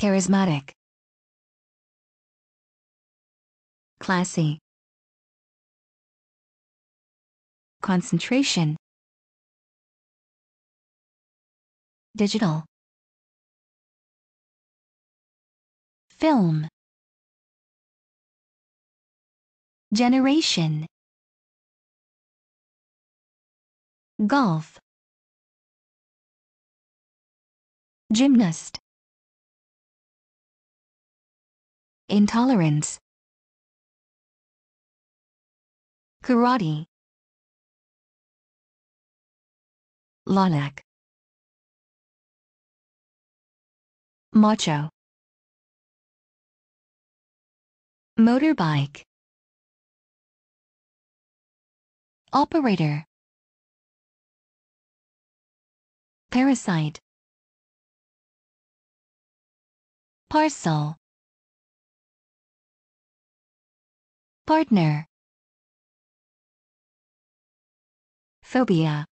Charismatic. Classy. Concentration. Digital. Film. Generation. Golf. Gymnast. Intolerance. Karate. Lilac. Macho. Motorbike. Operator. Parasite. Parcel. Partner. Phobia.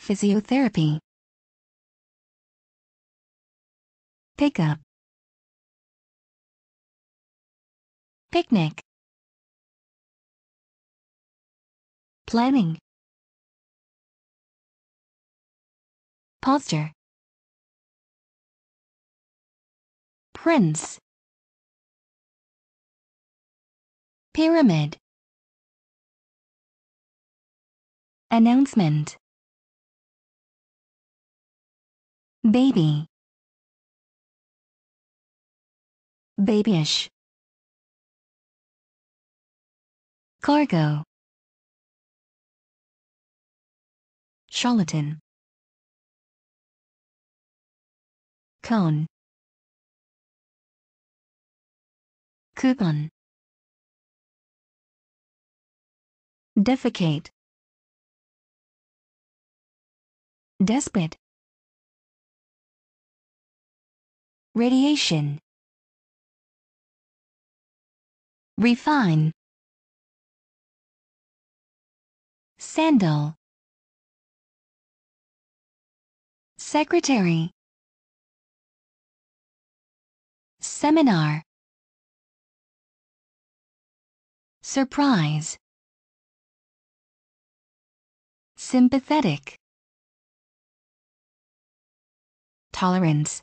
Physiotherapy. Pickup. Picnic. Planning. Posture. Prince. Pyramid Announcement Baby Babyish Cargo Charlatan Cone Coupon defecate despot radiation refine sandal secretary seminar surprise Sympathetic. Tolerance.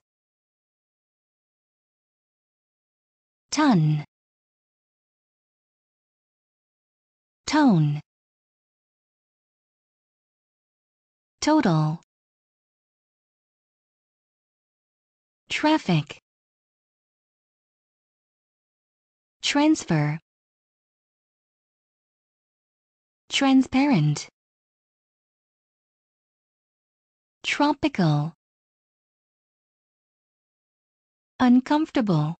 Ton. Tone. Total. Traffic. Transfer. Transparent tropical uncomfortable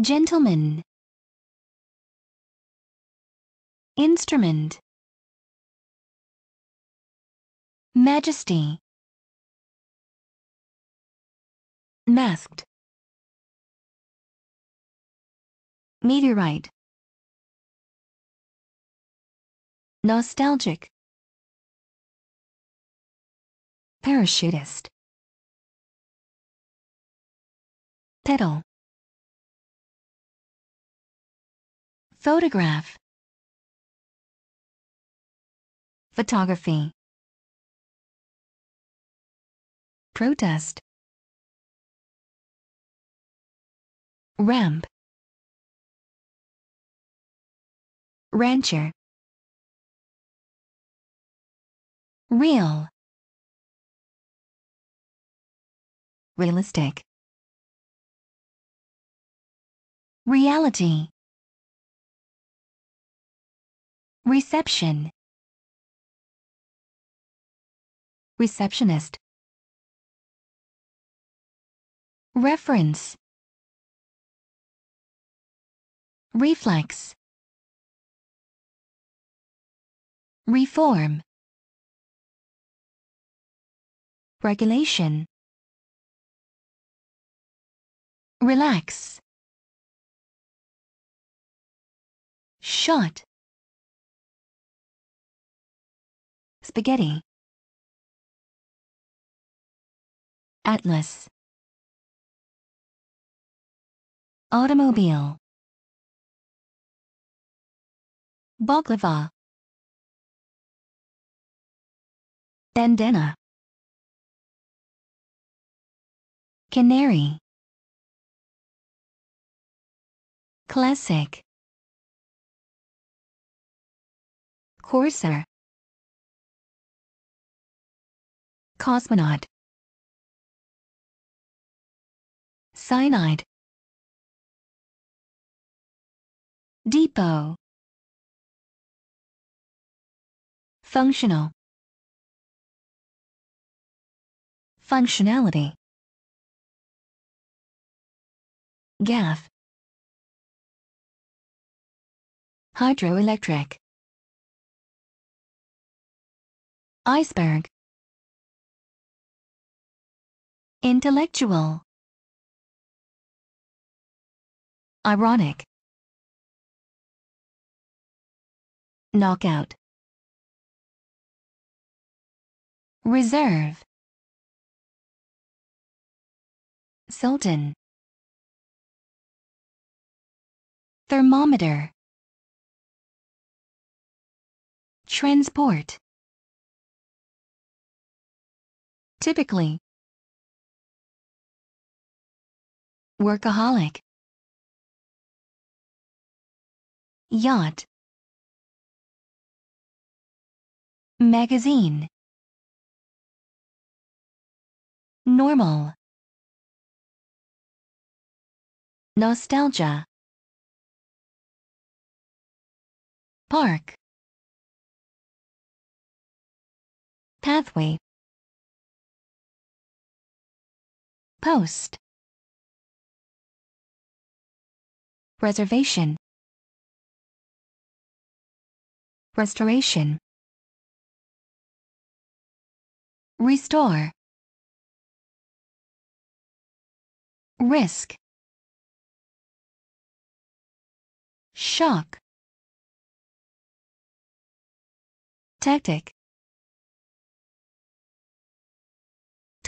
gentleman instrument majesty masked meteorite nostalgic parachutist pedal photograph photography protest ramp rancher real realistic. Reality. Reception. Receptionist. Reference. Reflex. Reform. Regulation. Relax. Shut. Spaghetti. Atlas. Automobile. Boglava. Bandana. Canary. Classic Corsair Cosmonaut Cyanide Depot Functional Functionality Gaff. hydroelectric iceberg intellectual ironic knockout reserve sultan thermometer Transport. Typically. Workaholic. Yacht. Magazine. Normal. Nostalgia. Park. pathway post reservation restoration restore risk shock tactic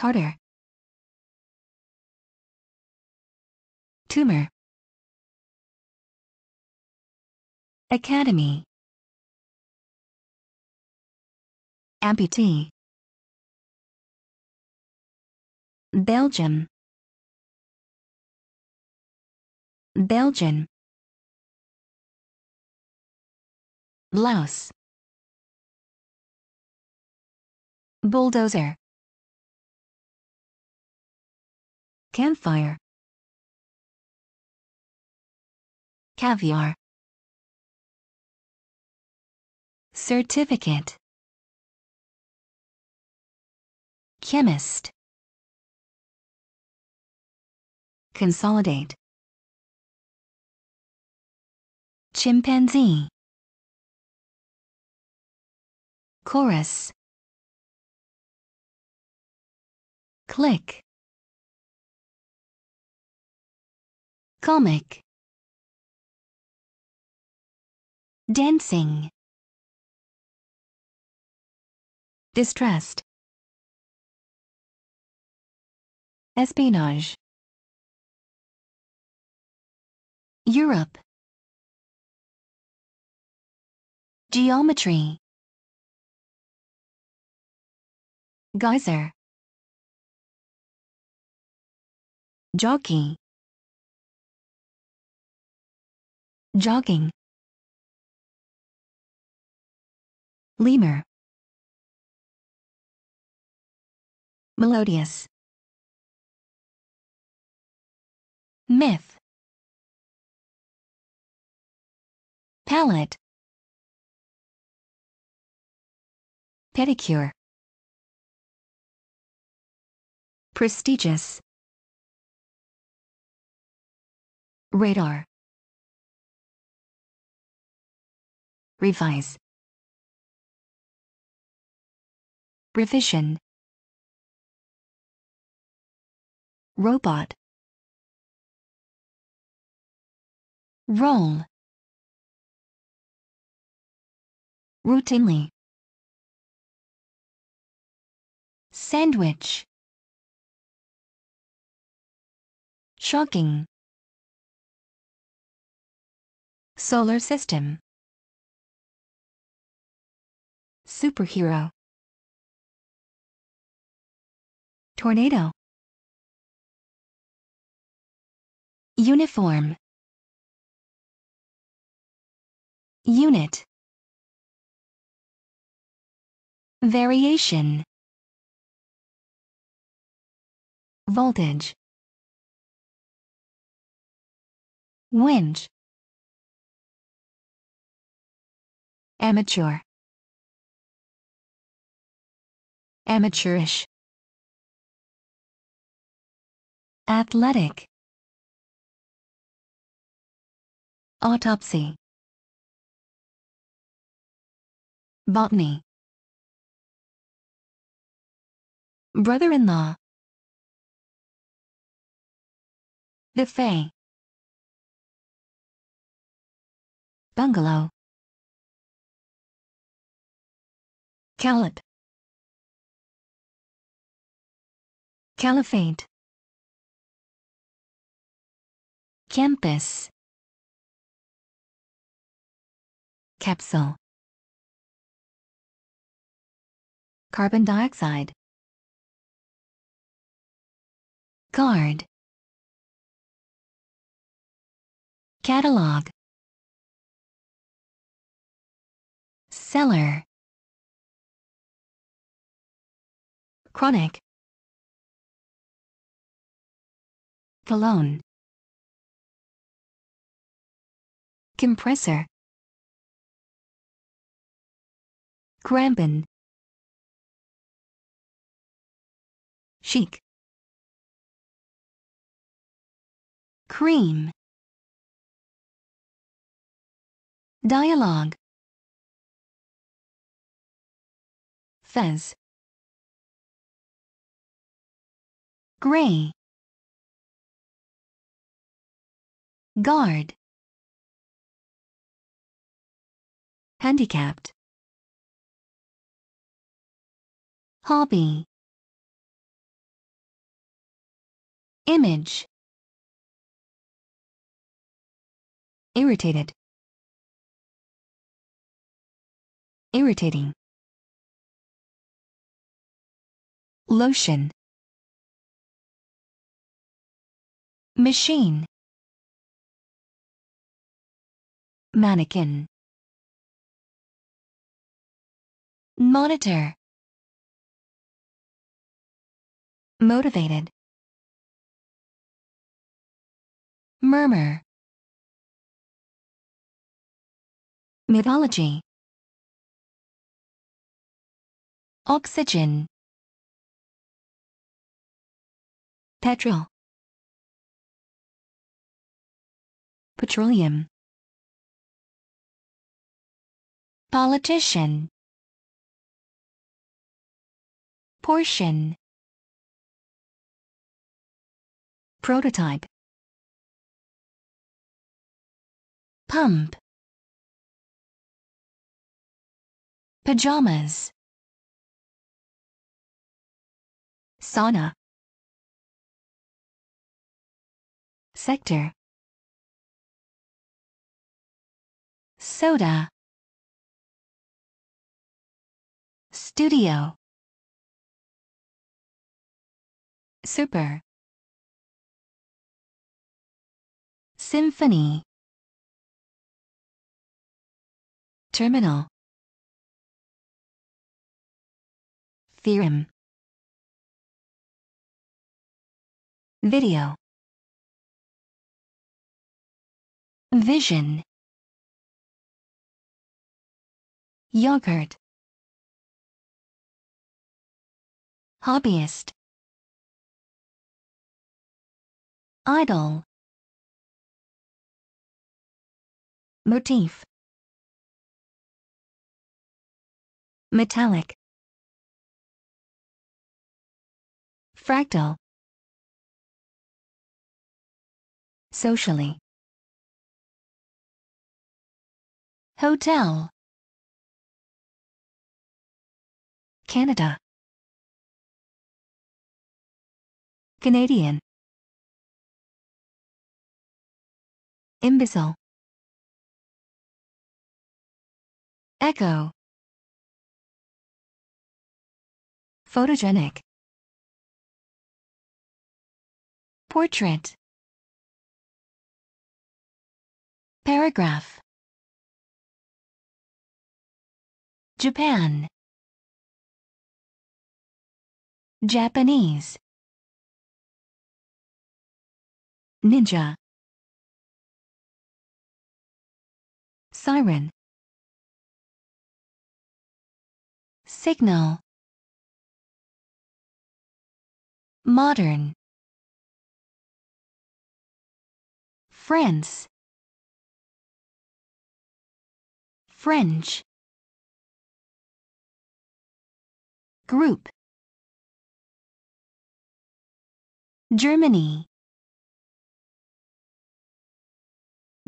tartar tumor academy amputee Belgium Belgian Blouse. Bulldozer campfire. Caviar. Certificate. Chemist. Consolidate. Chimpanzee. Chorus. Click. comic dancing distressed espionage Europe geometry geyser jockey jogging lemur melodious myth palette pedicure prestigious radar revise revision robot roll routinely sandwich shocking solar system Superhero. Tornado. Uniform. Unit. Variation. Voltage. Winch. Amateur. amateurish athletic autopsy botany brother-in-law The Fay. bungalow Calip. Caliphate Campus Capsule Carbon dioxide Guard Catalog Cellar Chronic Cologne. Compressor. Gramben. Chic. Cream. Dialogue. Fez. Gray. guard handicapped hobby image irritated irritating lotion machine mannequin monitor motivated murmur mythology oxygen petrol petroleum Politician Portion Prototype Pump Pajamas Sauna Sector Soda studio super symphony terminal theorem video vision yogurt hobbyist idol motif metallic fractal socially hotel Canada Canadian. Imbecile. Echo. Photogenic. Portrait. Paragraph. Japan. Japanese. Ninja Siren Signal Modern France French Group Germany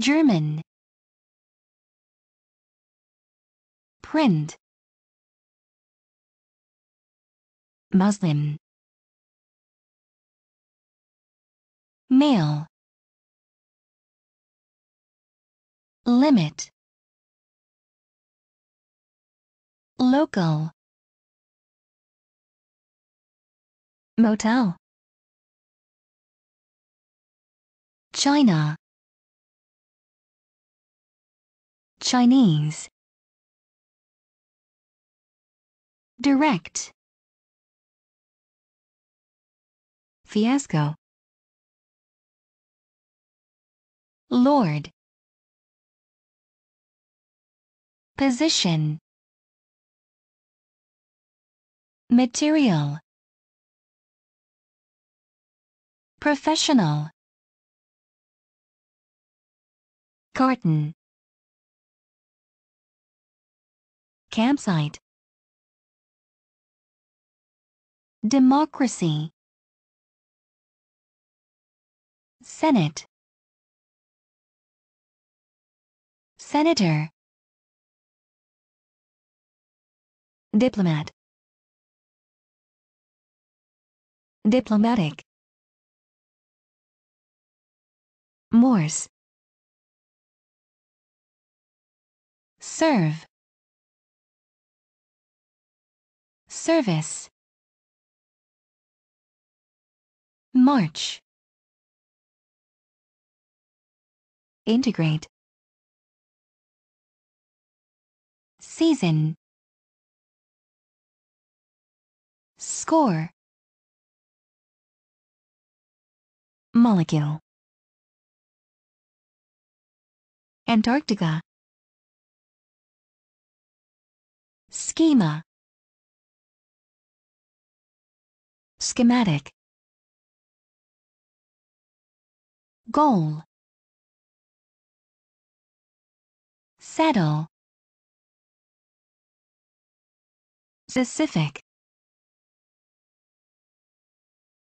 German print Muslim male limit local motel China Chinese Direct Fiasco Lord Position Material Professional Carton Campsite Democracy Senate Senator Diplomat Diplomatic Morse Serve service march integrate season score molecule Antarctica schema Schematic Goal Settle Specific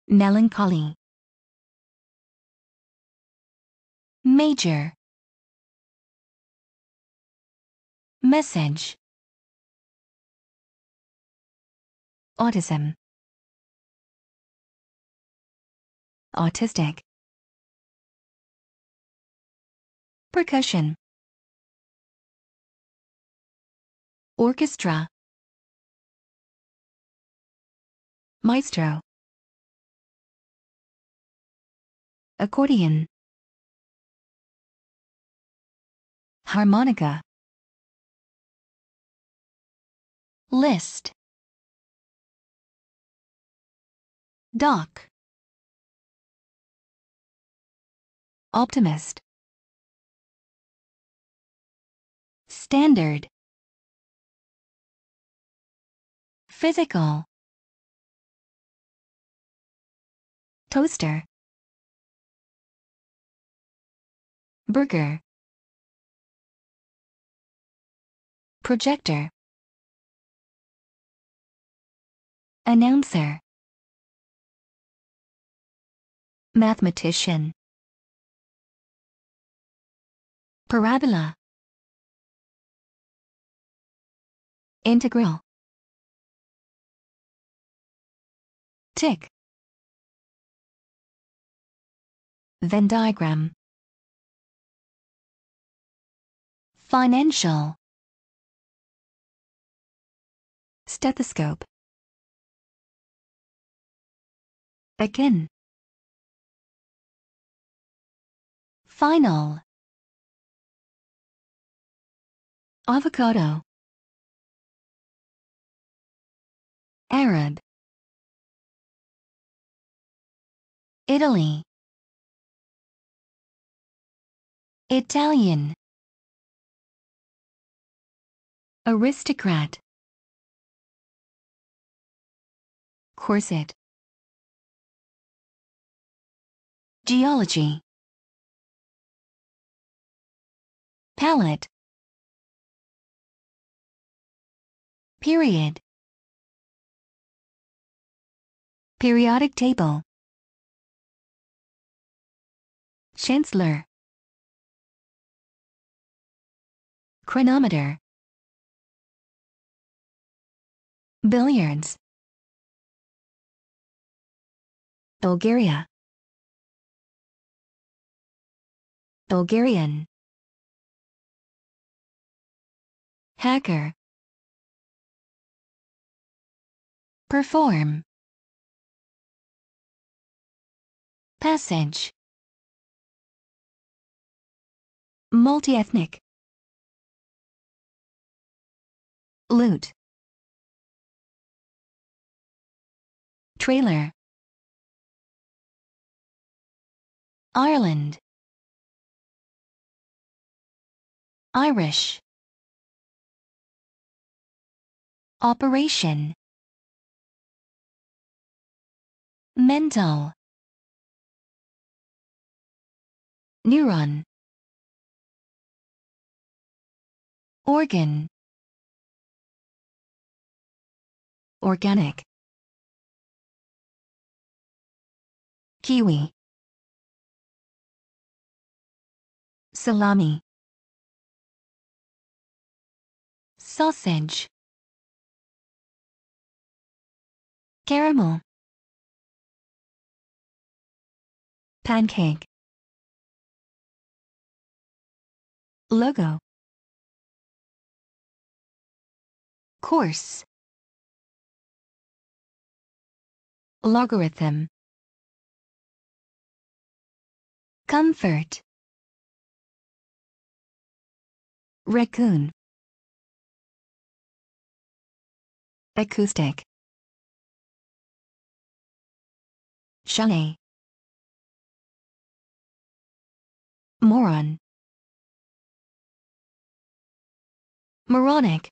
Melancholy Major Message Autism autistic. Percussion Orchestra Maestro Accordion Harmonica List Dock Optimist. Standard. Physical. Toaster. Burger. Projector. Announcer. Mathematician. Parabola Integral Tick Venn diagram Financial Stethoscope Again Final avocado Arab Italy Italian Aristocrat Corset Geology Palette Period. Periodic table. Chancellor. Chronometer. Billiards. Bulgaria. Bulgarian. Hacker. perform passage multi-ethnic loot trailer Ireland Irish Operation mental neuron organ organic kiwi salami sausage caramel Pancake. Logo. Course. Logarithm. Comfort. Raccoon. Acoustic. Chalet. Moron. Moronic.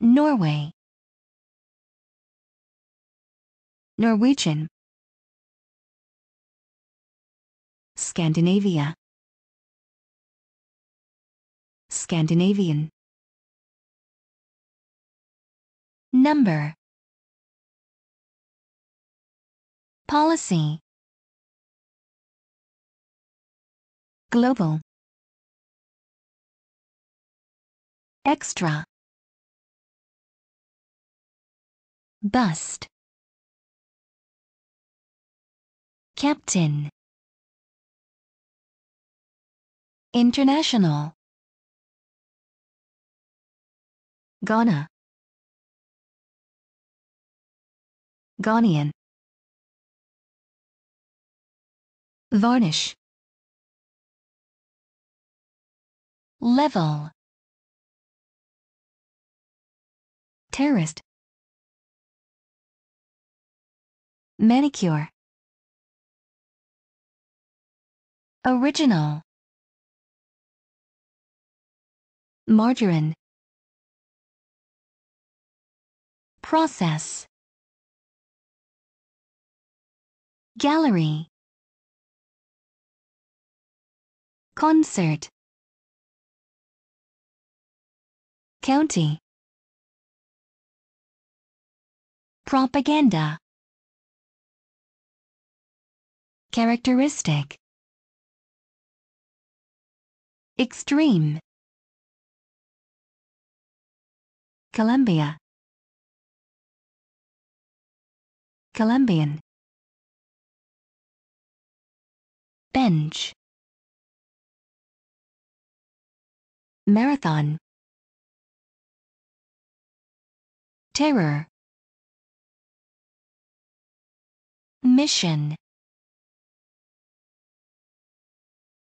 Norway. Norwegian. Scandinavia. Scandinavian. Number. Policy. global extra bust captain international Ghana Ghanaian Varnish level terrorist manicure original margarine process gallery concert county propaganda characteristic extreme Colombia Colombian bench marathon terror. Mission.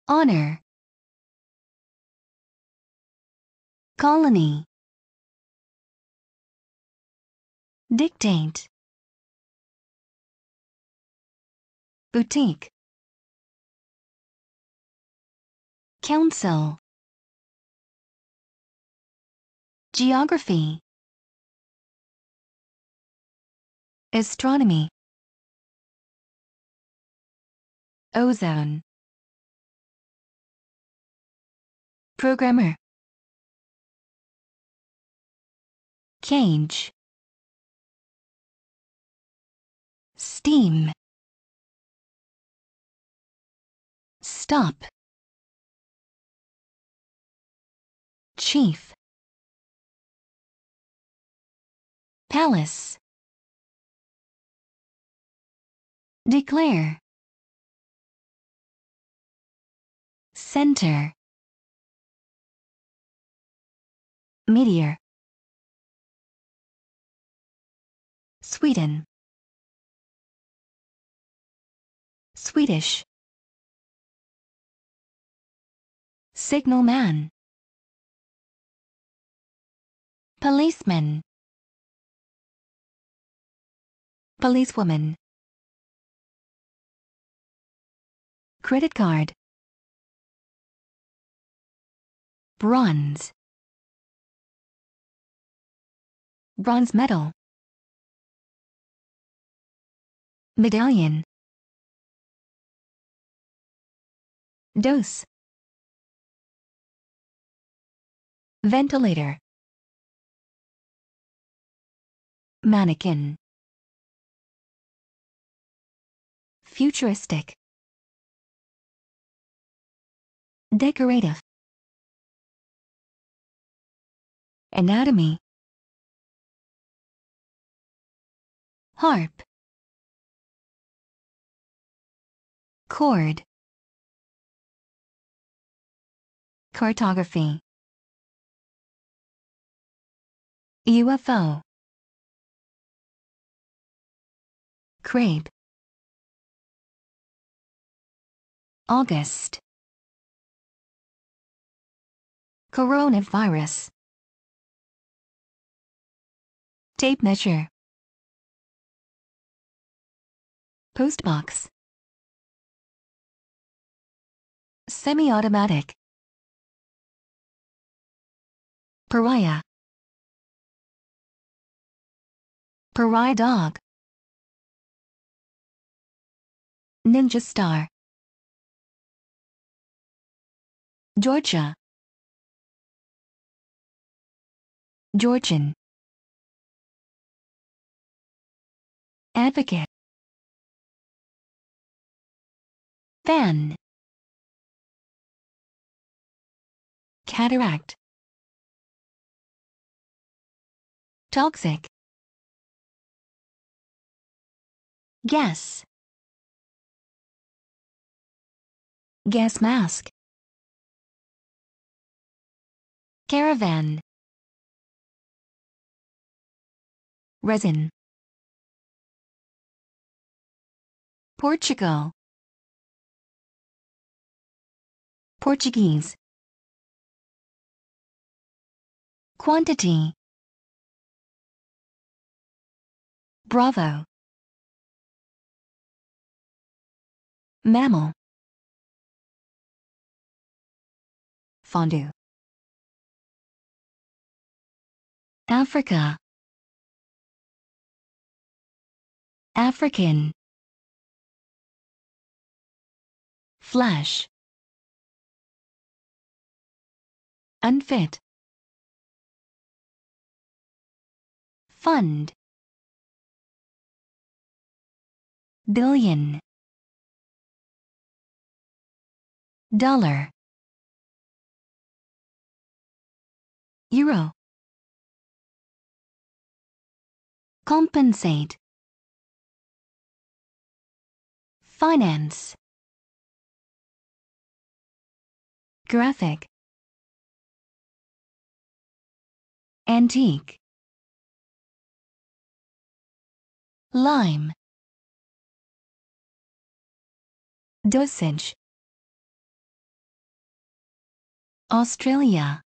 Honor. Colony. Dictate. Boutique. Council. Geography. Astronomy Ozone Programmer Change Steam Stop Chief Palace Declare. Center. Meteor. Sweden. Swedish. Signal man. Policeman. Policewoman. Credit card. Bronze. Bronze medal. Medallion. Dose. Ventilator. Mannequin. Futuristic. Decorative. Anatomy. Harp. Chord. Cartography. UFO. Crepe. August. Coronavirus. Tape measure. Postbox. Semi-automatic. Pariah. Pariah dog. Ninja star. Georgia. Georgian Advocate Fan Cataract Toxic Gas Gas mask Caravan Resin. Portugal. Portuguese. Quantity. Bravo. Mammal. Fondue. Africa. African Flesh. Unfit Fund Billion Dollar Euro Compensate Finance Graphic Antique Lime Dosage Australia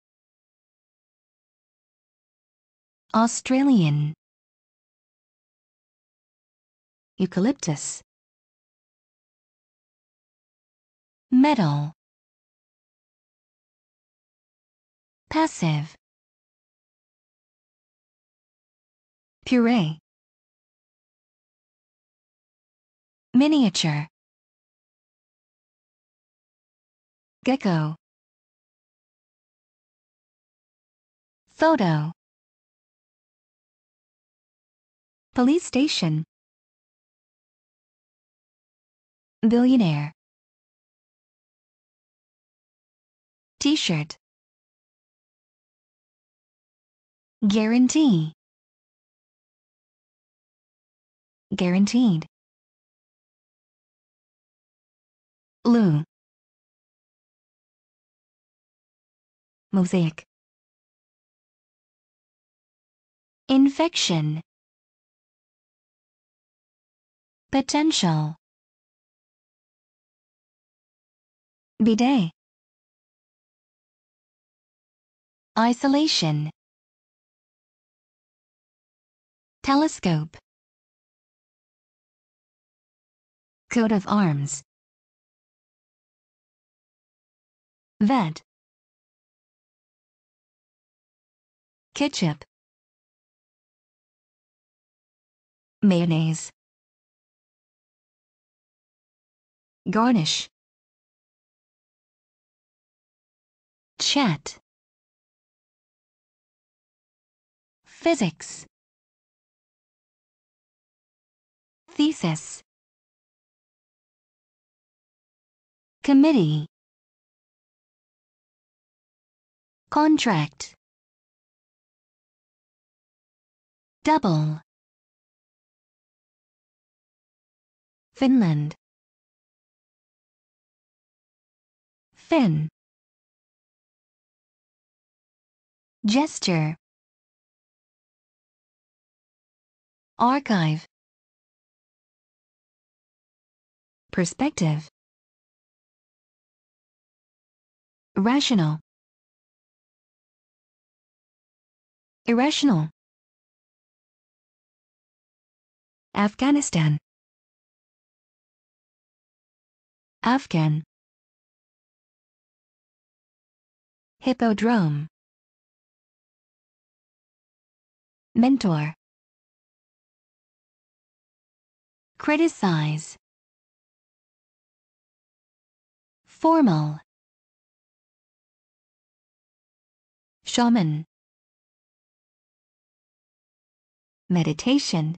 Australian Eucalyptus metal passive puree miniature gecko photo police station billionaire T-shirt. Guarantee. Guaranteed. Blue. Mosaic. Infection. Potential. Bidet. Isolation Telescope Coat of Arms Vet Ketchup Mayonnaise Garnish Chat Physics Thesis Committee Contract Double Finland Fin Gesture Archive. Perspective. Rational. Irrational. Afghanistan. Afghan. Hippodrome. Mentor. Criticize. Formal. Shaman. Meditation.